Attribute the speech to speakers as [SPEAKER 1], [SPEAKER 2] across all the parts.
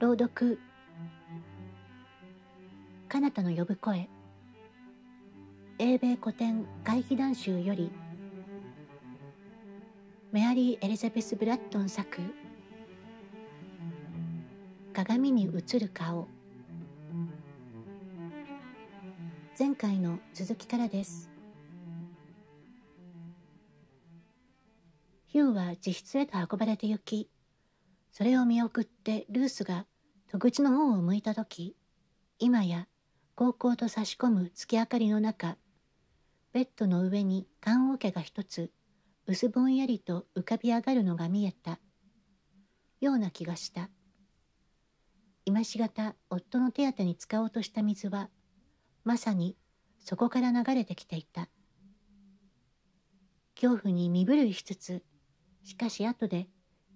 [SPEAKER 1] 朗読彼方の呼ぶ声英米古典外記談集よりメアリー・エリザベス・ブラッドン作鏡に映る顔前回の続きからですヒューは自室へと運ばれて行きそれを見送ってルースが戸口の方を向いた時今や高校と差し込む月明かりの中ベッドの上に棺桶が一つ薄ぼんやりと浮かび上がるのが見えたような気がした今しがた夫の手当に使おうとした水はまさにそこから流れてきていた恐怖に身震いしつつしかし後で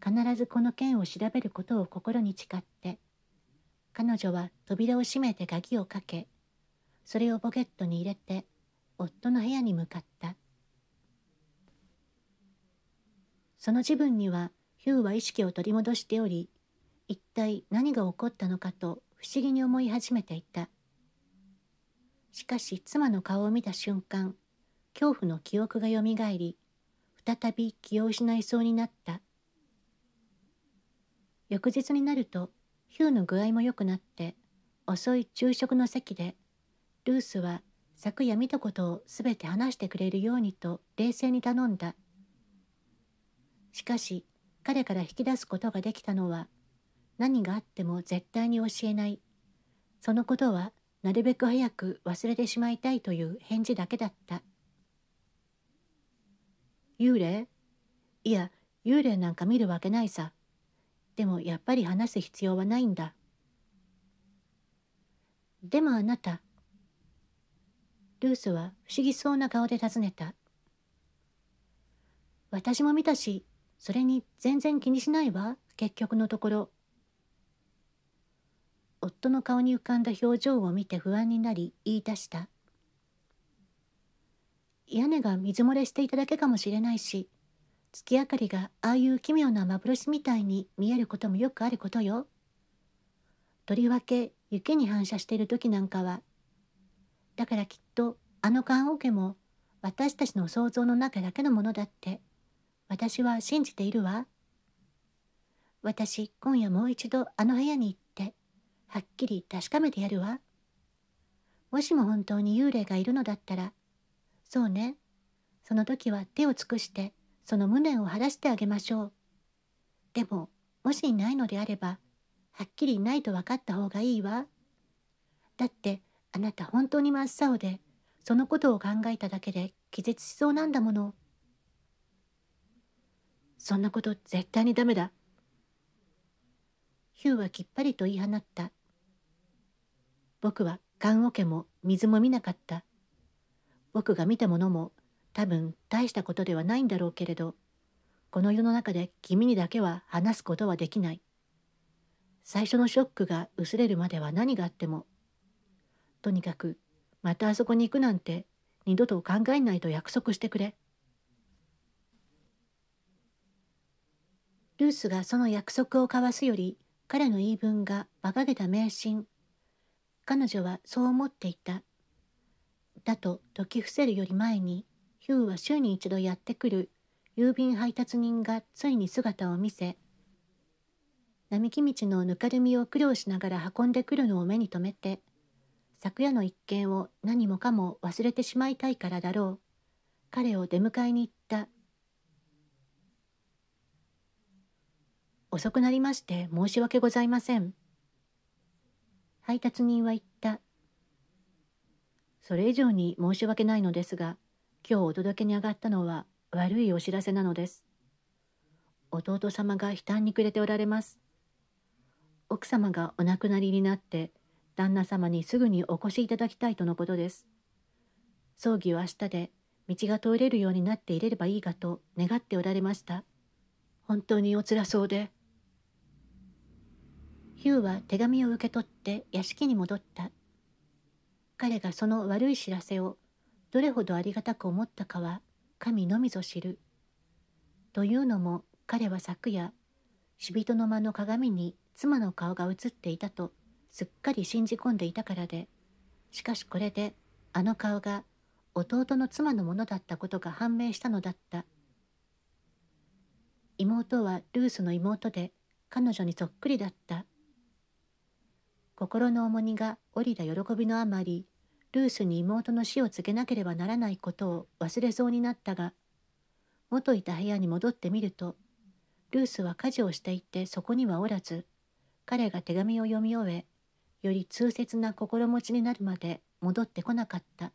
[SPEAKER 1] 必ずこの件を調べることを心に誓って彼女は扉を閉めて鍵をかけそれをポケットに入れて夫の部屋に向かったその自分にはヒューは意識を取り戻しており一体何が起こったのかと不思議に思い始めていたしかし妻の顔を見た瞬間恐怖の記憶がよみがえり再び気を失いそうになった翌日になるとヒューの具合も良くなって遅い昼食の席でルースは昨夜見たことを全て話してくれるようにと冷静に頼んだしかし彼から引き出すことができたのは何があっても絶対に教えないそのことはなるべく早く忘れてしまいたいという返事だけだった幽霊いや幽霊なんか見るわけないさでもやっぱり話す必要はないんだ。でもあなた。ルースは不思議そうな顔で尋ねた。私も見たし、それに全然気にしないわ、結局のところ。夫の顔に浮かんだ表情を見て不安になり言い出した。屋根が水漏れしていただけかもしれないし、月明かりがああいう奇妙な幻みたいに見えることもよくあることよ。とりわけ雪に反射している時なんかは。だからきっとあの棺桶も私たちの想像の中だけのものだって私は信じているわ。私今夜もう一度あの部屋に行ってはっきり確かめてやるわ。もしも本当に幽霊がいるのだったらそうねその時は手を尽くしてその無念を晴らしてあげましょう。でも、もしいないのであれば、はっきりいないと分かった方がいいわ。だって、あなた本当に真っ青で、そのことを考えただけで気絶しそうなんだもの。そんなこと絶対にダメだ。ヒューはきっぱりと言い放った。僕は棺桶も水も見なかった。僕が見たものも多分大したことではないんだろうけれどこの世の中で君にだけは話すことはできない最初のショックが薄れるまでは何があってもとにかくまたあそこに行くなんて二度と考えないと約束してくれルースがその約束を交わすより彼の言い分が馬鹿げた迷信彼女はそう思っていただと解き伏せるより前にヒューは週に一度やってくる郵便配達人がついに姿を見せ並木道のぬかるみを苦労しながら運んでくるのを目に留めて昨夜の一件を何もかも忘れてしまいたいからだろう彼を出迎えに行った遅くなりまして申し訳ございません配達人は言ったそれ以上に申し訳ないのですが今日お届けに上がったのは悪いお知らせなのです。弟様が悲嘆に暮れておられます。奥様がお亡くなりになって、旦那様にすぐにお越しいただきたいとのことです。葬儀は明日で、道が通れるようになっていれればいいかと願っておられました。本当にお辛そうで。ヒューは手紙を受け取って屋敷に戻った。彼がその悪い知らせをどれほどありがたく思ったかは神のみぞ知る。というのも彼は昨夜、死人の間の鏡に妻の顔が映っていたとすっかり信じ込んでいたからで、しかしこれであの顔が弟の妻のものだったことが判明したのだった。妹はルースの妹で彼女にそっくりだった。心の重荷が降りた喜びのあまりルースに妹の死を告げなければならないことを忘れそうになったが元いた部屋に戻ってみるとルースは家事をしていてそこにはおらず彼が手紙を読み終えより痛切な心持ちになるまで戻ってこなかった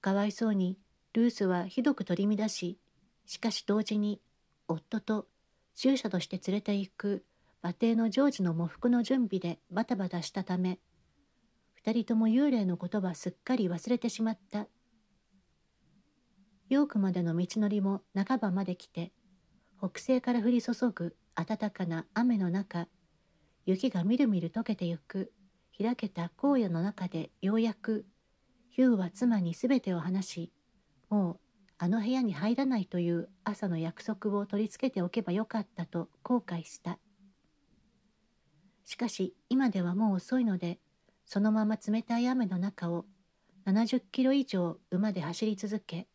[SPEAKER 1] かわいそうにルースはひどく取り乱ししかし同時に夫と従者として連れて行く馬蹄のジョージの喪服の準備でバタバタしたため人とも幽霊の言葉すっかり忘れてしまった。ヨークまでの道のりも半ばまで来て、北西から降り注ぐ暖かな雨の中、雪がみるみる溶けてゆく開けた荒野の中でようやくヒューは妻に全てを話しもうあの部屋に入らないという朝の約束を取り付けておけばよかったと後悔したしかし今ではもう遅いのでそのまま冷たい雨の中を70キロ以上馬で走り続け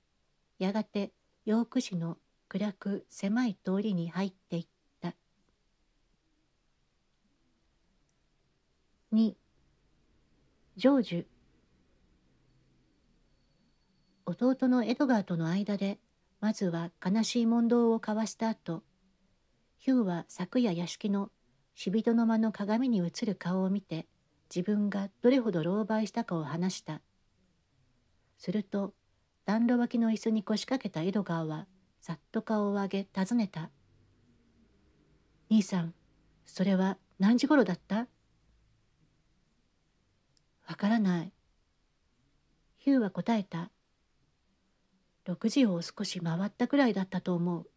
[SPEAKER 1] やがてヨーク市の暗く狭い通りに入っていった2ジョージュ弟のエドガーとの間でまずは悲しい問答を交わした後ヒューは昨夜屋敷の死人の間の鏡に映る顔を見て自分がどれほど狼狽したかを話したすると暖炉脇の椅子に腰掛けた江戸川はさっと顔を上げ尋ねた「兄さんそれは何時頃だった?」「わからない」ヒューは答えた「6時を少し回ったくらいだったと思う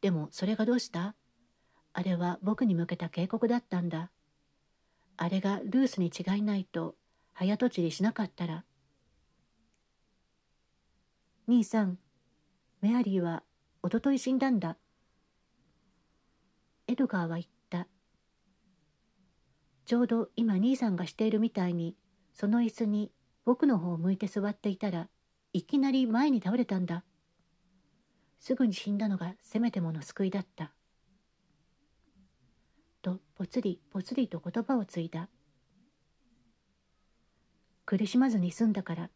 [SPEAKER 1] でもそれがどうしたあれは僕に向けた警告だったんだ」あれがルースに違いないと早とちりしなかったら兄さんメアリーはおととい死んだんだエドガーは言ったちょうど今兄さんがしているみたいにその椅子に僕の方を向いて座っていたらいきなり前に倒れたんだすぐに死んだのがせめてもの救いだったとぽつりぽつりと言葉を継いだ苦しまずに済んだから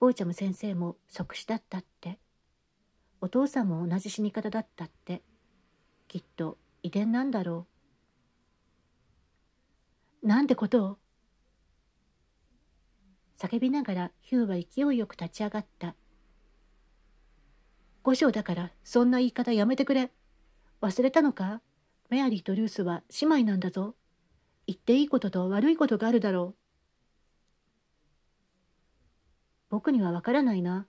[SPEAKER 1] ボーチャム先生も即死だったってお父さんも同じ死に方だったってきっと遺伝なんだろうなんてことを叫びながらヒューは勢いよく立ち上がった五章だからそんな言い方やめてくれ忘れたのかメアリーとルースは姉妹なんだぞ。言っていいことと悪いことがあるだろう。僕にはわからないな。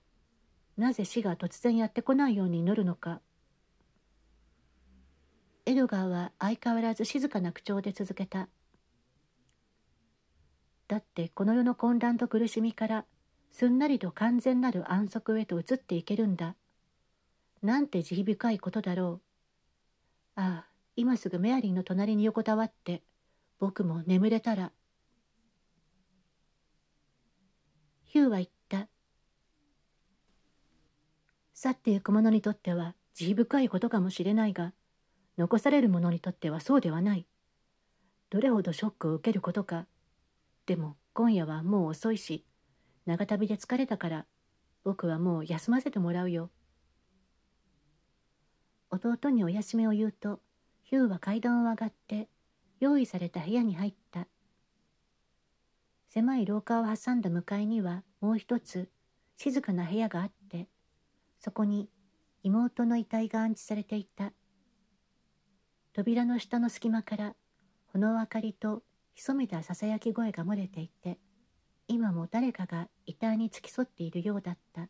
[SPEAKER 1] なぜ死が突然やってこないように祈るのか。エドガーは相変わらず静かな口調で続けた。だってこの世の混乱と苦しみからすんなりと完全なる安息へと移っていけるんだ。なんて慈悲深いことだろう。ああ、今すぐメアリーの隣に横たわって僕も眠れたらヒューは言った去ってゆく者にとっては慈悲深いことかもしれないが残される者にとってはそうではないどれほどショックを受けることかでも今夜はもう遅いし長旅で疲れたから僕はもう休ませてもらうよ弟にお休みを言うとヒューは階段を上がって用意された部屋に入った狭い廊下を挟んだ向かいにはもう一つ静かな部屋があってそこに妹の遺体が安置されていた扉の下の隙間からこの明かりと潜めたささやき声が漏れていて今も誰かが遺体に付き添っているようだった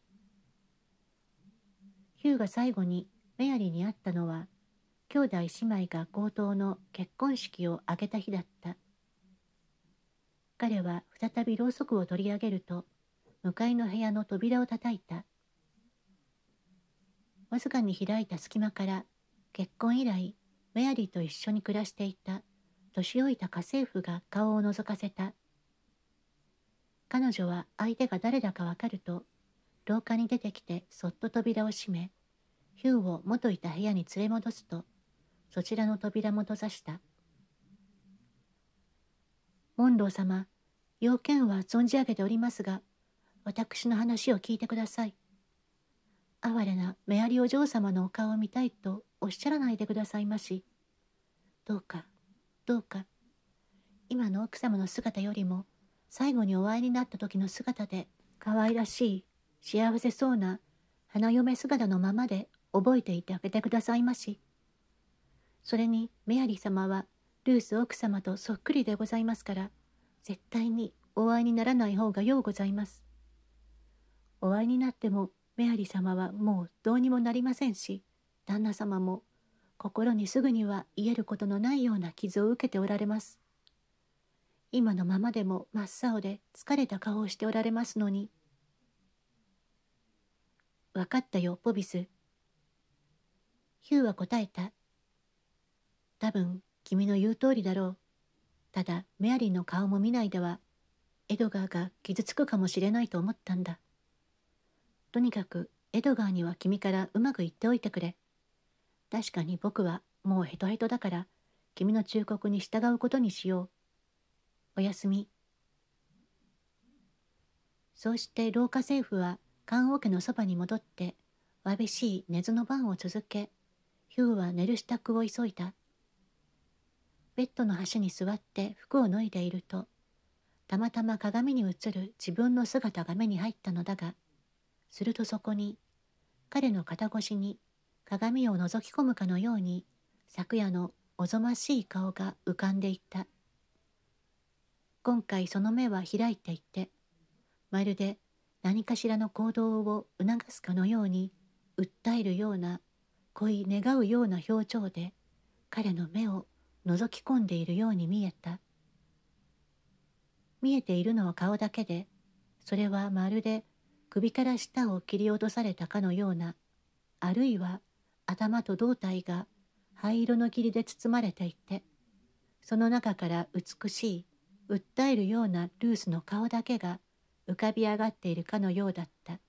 [SPEAKER 1] ヒューが最後にメアリーに会ったのは兄弟姉妹が強盗の結婚式を挙げた日だった彼は再びろうそくを取り上げると向かいの部屋の扉を叩いたわずかに開いた隙間から結婚以来メアリーと一緒に暮らしていた年老いた家政婦が顔を覗かせた彼女は相手が誰だかわかると廊下に出てきてそっと扉を閉めヒューを元いた部屋に連れ戻すとそちらの扉も閉ざした。門楼様、要件は存じ上げておりますが、私の話を聞いてください。哀れなメアリお嬢様のお顔を見たいとおっしゃらないでくださいまし。どうか、どうか、今の奥様の姿よりも、最後にお会いになった時の姿で、可愛らしい、幸せそうな、花嫁姿のままで覚えていてあげてくださいまし。それにメアリー様はルース奥様とそっくりでございますから絶対にお会いにならない方がようございますお会いになってもメアリー様はもうどうにもなりませんし旦那様も心にすぐには癒えることのないような傷を受けておられます今のままでも真っ青で疲れた顔をしておられますのに分かったよポビスヒューは答えた多分君の言う通りだろう。ただメアリーの顔も見ないではエドガーが傷つくかもしれないと思ったんだ。とにかくエドガーには君からうまく言っておいてくれ。確かに僕はもうヘトヘトだから君の忠告に従うことにしよう。おやすみ。そうして老下政府は棺桶のそばに戻ってわびしい寝ずの晩を続けヒューは寝る支度を急いだ。ベッドの端に座って服を脱いでいるとたまたま鏡に映る自分の姿が目に入ったのだがするとそこに彼の肩越しに鏡を覗き込むかのように昨夜のおぞましい顔が浮かんでいた今回その目は開いていてまるで何かしらの行動を促すかのように訴えるような恋願うような表情で彼の目を覗き込んでいるように見えた見えているのは顔だけでそれはまるで首から下を切り落とされたかのようなあるいは頭と胴体が灰色の霧で包まれていてその中から美しい訴えるようなルースの顔だけが浮かび上がっているかのようだった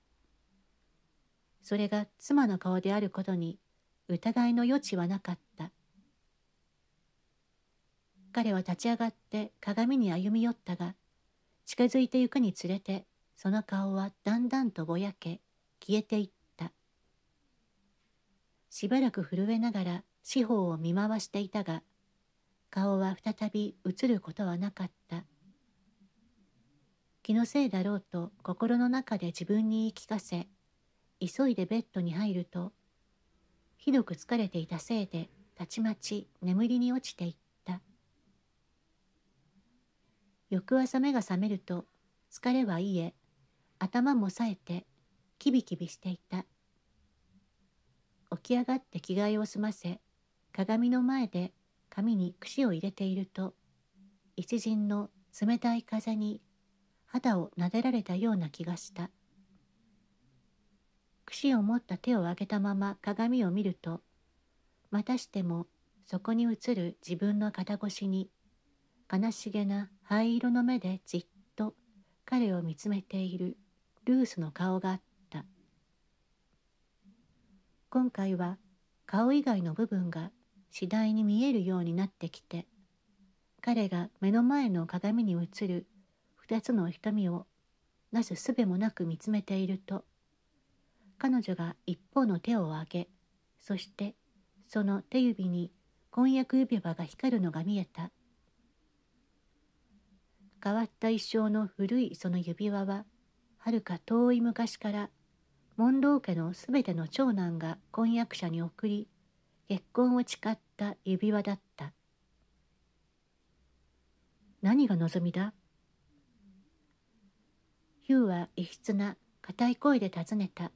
[SPEAKER 1] それが妻の顔であることに疑いの余地はなかった彼は立ち上がって鏡に歩み寄ったが近づいてゆくにつれてその顔はだんだんとぼやけ消えていったしばらく震えながら四方を見回していたが顔は再び映ることはなかった気のせいだろうと心の中で自分に言い聞かせ急いでベッドに入るとひどく疲れていたせいでたちまち眠りに落ちてい翌朝目が覚めると疲れは癒え頭も冴えてキビキビしていた起き上がって着替えを済ませ鏡の前で髪に櫛を入れていると一陣の冷たい風に肌を撫でられたような気がした櫛を持った手を上げたまま鏡を見るとまたしてもそこに映る自分の肩越しに悲しげな灰色の目でじっと彼を見つめているルースの顔があった今回は顔以外の部分が次第に見えるようになってきて彼が目の前の鏡に映る2つの瞳をなすすべもなく見つめていると彼女が一方の手を上げそしてその手指に婚約指輪が光るのが見えた変わった一生の古いその指輪ははるか遠い昔から門答家のすべての長男が婚約者に送り結婚を誓った指輪だった何が望みだヒューは異質な固い声で尋ねた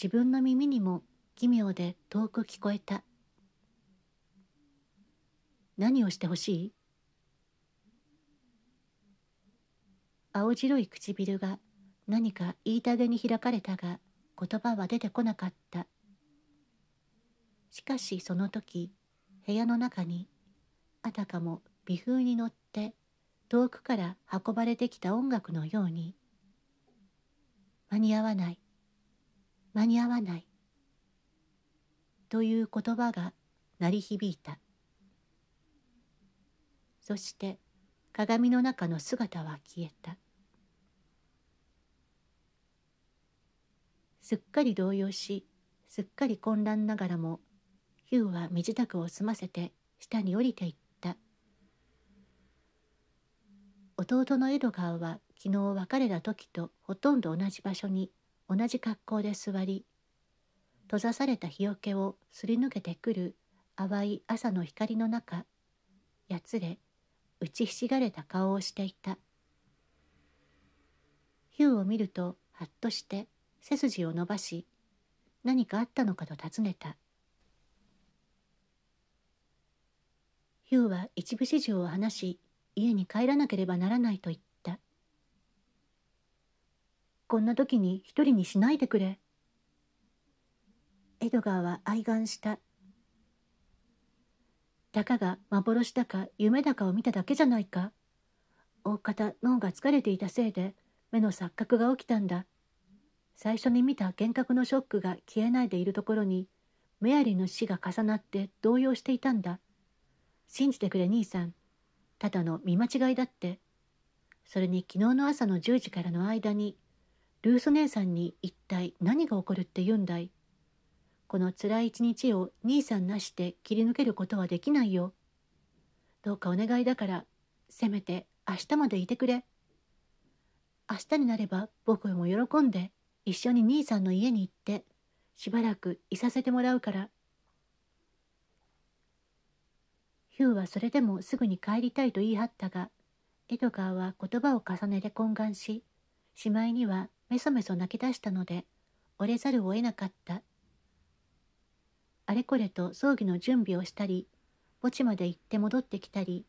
[SPEAKER 1] 自分の耳にも奇妙で遠く聞こえた何をしてほしい青白い唇が何か言いたげに開かれたが言葉は出てこなかったしかしその時部屋の中にあたかも微風に乗って遠くから運ばれてきた音楽のように間に合わない間に合わないという言葉が鳴り響いたそして鏡の中の姿は消えたすっかり動揺しすっかり混乱ながらもヒューは身支度を済ませて下に降りていった弟のエドガーは昨日別れた時とほとんど同じ場所に同じ格好で座り閉ざされた日よけをすり抜けてくる淡い朝の光の中やつれ打ちひしがれた顔をしていたヒューを見るとはっとして背筋を伸ばし何かあったのかと尋ねたヒューは一部始終を話し家に帰らなければならないと言ったこんな時に一人にしないでくれエドガーは哀願したたかが幻だか夢だかを見ただけじゃないか大方脳が疲れていたせいで目の錯覚が起きたんだ最初に見た幻覚のショックが消えないでいるところにメアリーの死が重なって動揺していたんだ信じてくれ兄さんただの見間違いだってそれに昨日の朝の10時からの間にルース姉さんに一体何が起こるって言うんだいこの辛い一日を兄さんなしで切り抜けることはできないよどうかお願いだからせめて明日までいてくれ明日になれば僕も喜んで一緒に兄さんの家に行ってしばらくいさせてもらうからヒューはそれでもすぐに帰りたいと言い張ったがエドガーは言葉を重ねて懇願ししまいにはめそめそ泣き出したので折れざるを得なかったあれこれと葬儀の準備をしたり墓地まで行って戻ってきたり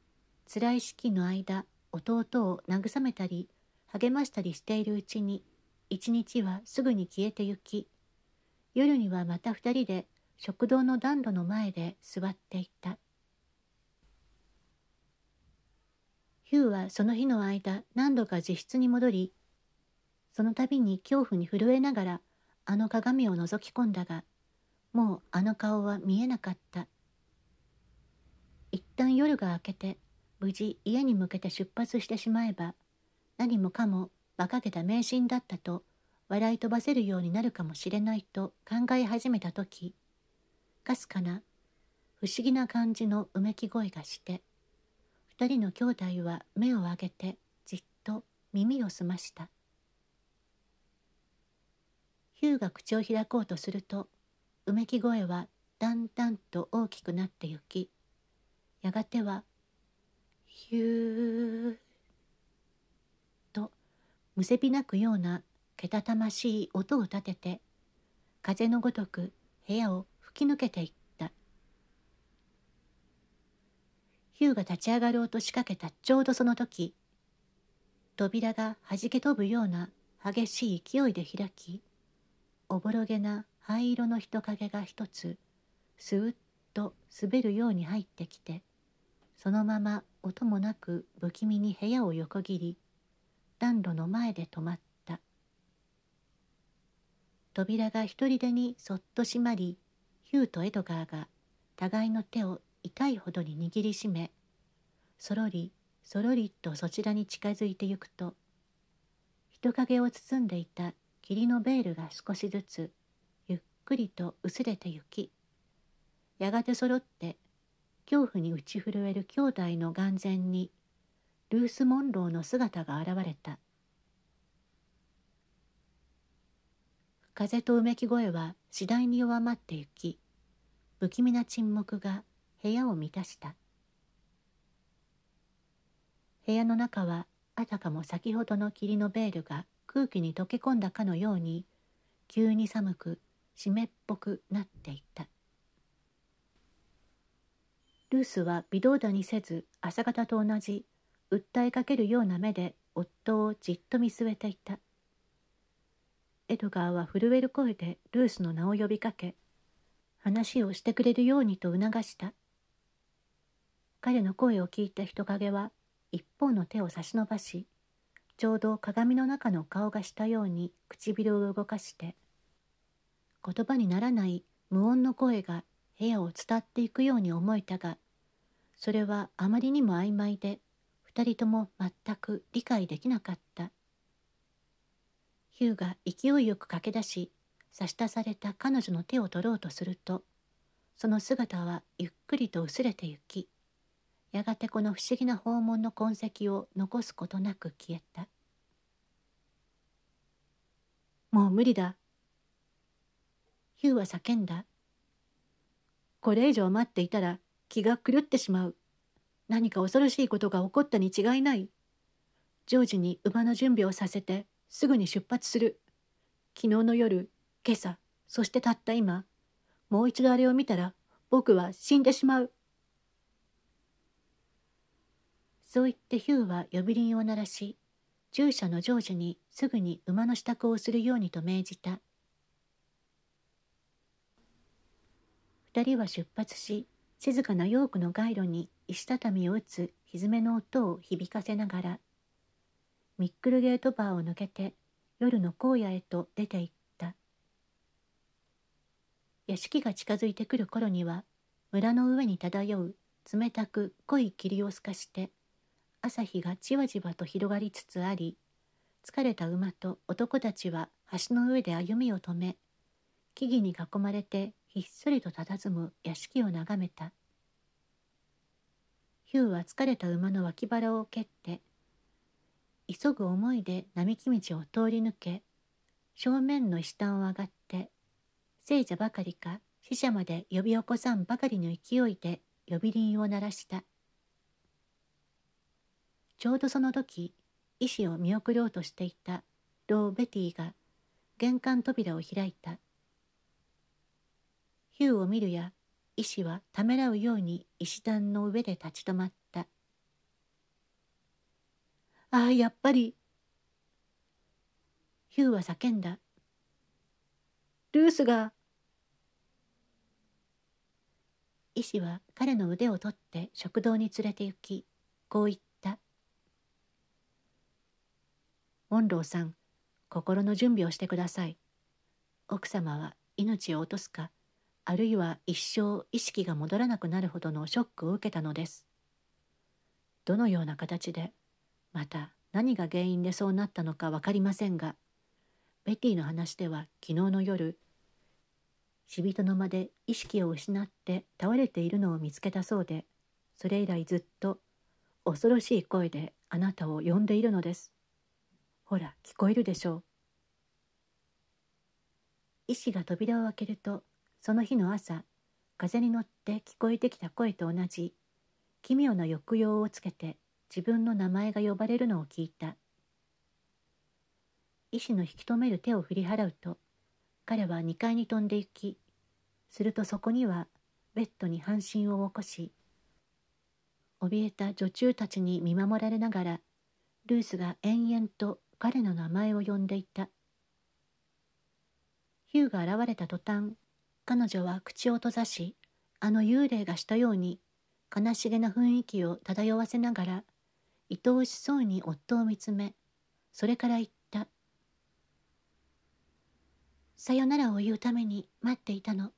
[SPEAKER 1] 辛い式の間弟を慰めたり励ましたりしているうちに一日はすぐに消えてゆき夜にはまた二人で食堂の暖炉の前で座っていたヒューはその日の間何度か自室に戻りその度に恐怖に震えながらあの鏡を覗き込んだがもうあの顔は見えなかった一旦夜が明けて無事家に向けて出発してしまえば何もかも馬鹿げた迷信だったと笑い飛ばせるようになるかもしれないと考え始めた時かすかな不思議な感じのうめき声がして二人の兄弟は目を上げてじっと耳を澄ましたヒューが口を開こうとするとうめき声はだんだんと大きくなってゆきやがては「ヒュー」むせび泣くようなけたたましい音を立てて風のごとく部屋を吹き抜けていったヒューが立ち上がろうと仕掛けたちょうどその時扉がはじけ飛ぶような激しい勢いで開きおぼろげな灰色の人影が一つスうッと滑るように入ってきてそのまま音もなく不気味に部屋を横切り暖炉の前で止まった扉が一人でにそっと閉まりヒューとエドガーが互いの手を痛いほどに握りしめそろりそろりとそちらに近づいてゆくと人影を包んでいた霧のベールが少しずつゆっくりと薄れてゆきやがてそろって恐怖に打ち震える兄弟の眼前にルース・モンローの姿が現れた風とうめき声は次第に弱まってゆき不気味な沈黙が部屋を満たした部屋の中はあたかも先ほどの霧のベールが空気に溶け込んだかのように急に寒く湿っぽくなっていったルースは微動だにせず朝方と同じ訴えかけるような目で夫をじっと見据えていたエドガーは震える声でルースの名を呼びかけ話をしてくれるようにと促した彼の声を聞いた人影は一方の手を差し伸ばしちょうど鏡の中の顔がしたように唇を動かして言葉にならない無音の声が部屋を伝っていくように思えたがそれはあまりにも曖昧で2人とも全く理解できなかったヒューが勢いよく駆け出し差し出された彼女の手を取ろうとするとその姿はゆっくりと薄れてゆきやがてこの不思議な訪問の痕跡を残すことなく消えたもう無理だヒューは叫んだこれ以上待っていたら気が狂ってしまう何か恐ろしいことが起こったに違いないジョージに馬の準備をさせてすぐに出発する昨日の夜今朝そしてたった今もう一度あれを見たら僕は死んでしまうそう言ってヒューは呼び鈴を鳴らし従者のジョージにすぐに馬の支度をするようにと命じた2人は出発し静かなヨークの街路に石畳を打つひづめの音を響かせながらミックルゲートバーを抜けて夜の荒野へと出ていった屋敷が近づいてくる頃には村の上に漂う冷たく濃い霧を透かして朝日がじわじわと広がりつつあり疲れた馬と男たちは橋の上で歩みを止め木々に囲まれてひっそりと佇む屋敷を眺めたヒューは疲れた馬の脇腹を蹴って急ぐ思いで並木道を通り抜け正面の石段を上がって聖者ばかりか死者まで呼び起こさんばかりの勢いで呼び鈴を鳴らしたちょうどその時医師を見送ろうとしていたロー・ベティが玄関扉を開いたヒューを見るや医師はためらうように石段の上で立ち止まった「ああやっぱり」ヒューは叫んだ「ルースが」医師は彼の腕を取って食堂に連れて行きこう言った「モンローさん心の準備をしてください」奥様は命を落とすかあるいは一生意識が戻らなくなるほどのショックを受けたのです。どのような形でまた何が原因でそうなったのか分かりませんがベティの話では昨日の夜死人の間で意識を失って倒れているのを見つけたそうでそれ以来ずっと恐ろしい声であなたを呼んでいるのですほら聞こえるでしょう医師が扉を開けるとその日の朝風に乗って聞こえてきた声と同じ奇妙な抑揚をつけて自分の名前が呼ばれるのを聞いた医師の引き止める手を振り払うと彼は2階に飛んで行きするとそこにはベッドに半身を起こし怯えた女中たちに見守られながらルースが延々と彼の名前を呼んでいたヒューが現れた途端彼女は口を閉ざし、あの幽霊がしたように、悲しげな雰囲気を漂わせながら、愛おしそうに夫を見つめ、それから言った。さよならを言うために待っていたの。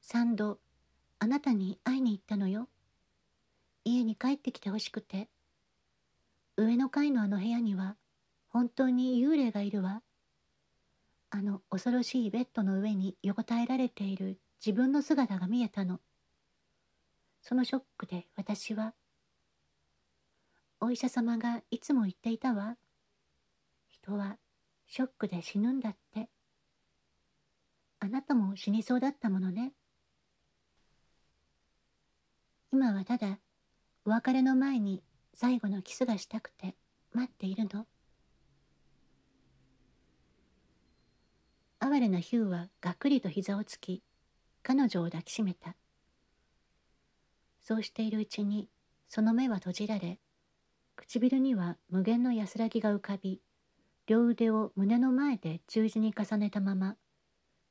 [SPEAKER 1] 三度、あなたに会いに行ったのよ。家に帰ってきてほしくて。上の階のあの部屋には、本当に幽霊がいるわ。あの恐ろしいベッドの上に横たえられている自分の姿が見えたのそのショックで私は「お医者様がいつも言っていたわ人はショックで死ぬんだってあなたも死にそうだったものね」今はただお別れの前に最後のキスがしたくて待っているの哀れなヒューはがっくりと膝をつき彼女を抱きしめたそうしているうちにその目は閉じられ唇には無限の安らぎが浮かび両腕を胸の前で十字に重ねたまま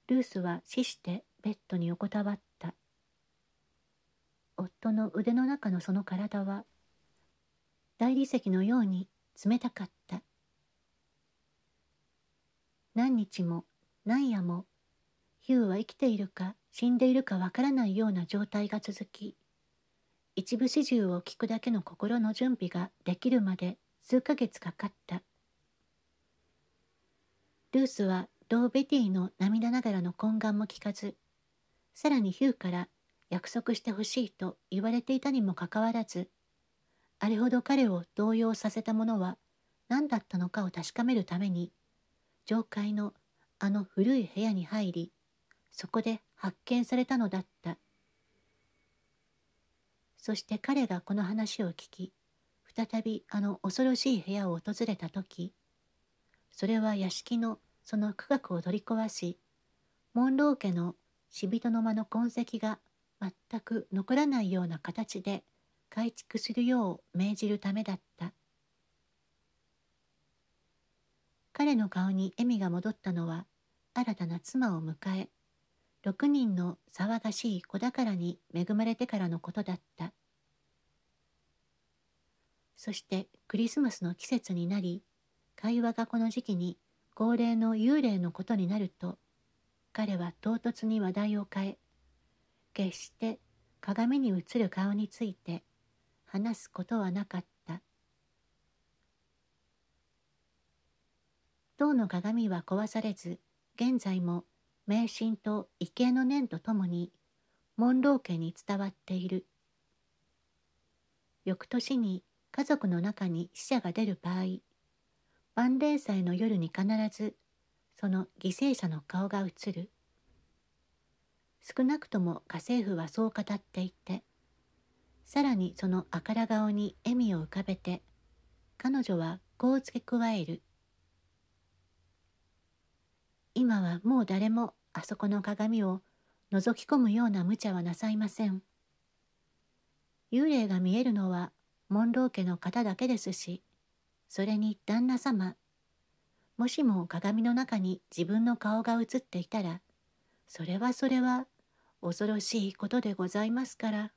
[SPEAKER 1] ルースは死してベッドに横たわった夫の腕の中のその体は大理石のように冷たかった何日もなんやもヒューは生きているか死んでいるかわからないような状態が続き一部始終を聞くだけの心の準備ができるまで数ヶ月かかったルースはロー・ベティの涙ながらの懇願も聞かずさらにヒューから約束してほしいと言われていたにもかかわらずあれほど彼を動揺させたものは何だったのかを確かめるために上階のあの古い部屋に入りそこで発見されたのだったそして彼がこの話を聞き再びあの恐ろしい部屋を訪れた時それは屋敷のその区画を取り壊しモンロー家の死人の間の痕跡が全く残らないような形で改築するよう命じるためだった彼の顔に笑みが戻ったのは新たな妻を迎え6人の騒がしい子宝に恵まれてからのことだったそしてクリスマスの季節になり会話がこの時期に恒例の幽霊のことになると彼は唐突に話題を変え決して鏡に映る顔について話すことはなかった塔の鏡は壊されず現在も迷信と畏敬の念とともに門老家に伝わっている翌年に家族の中に死者が出る場合万霊祭の夜に必ずその犠牲者の顔が映る少なくとも家政婦はそう語っていてさらにそのあから顔に笑みを浮かべて彼女はこう付け加える「今はもう誰もあそこの鏡を覗き込むような無茶はなさいません。幽霊が見えるのはモン家の方だけですし、それに旦那様、もしも鏡の中に自分の顔が映っていたら、それはそれは恐ろしいことでございますから。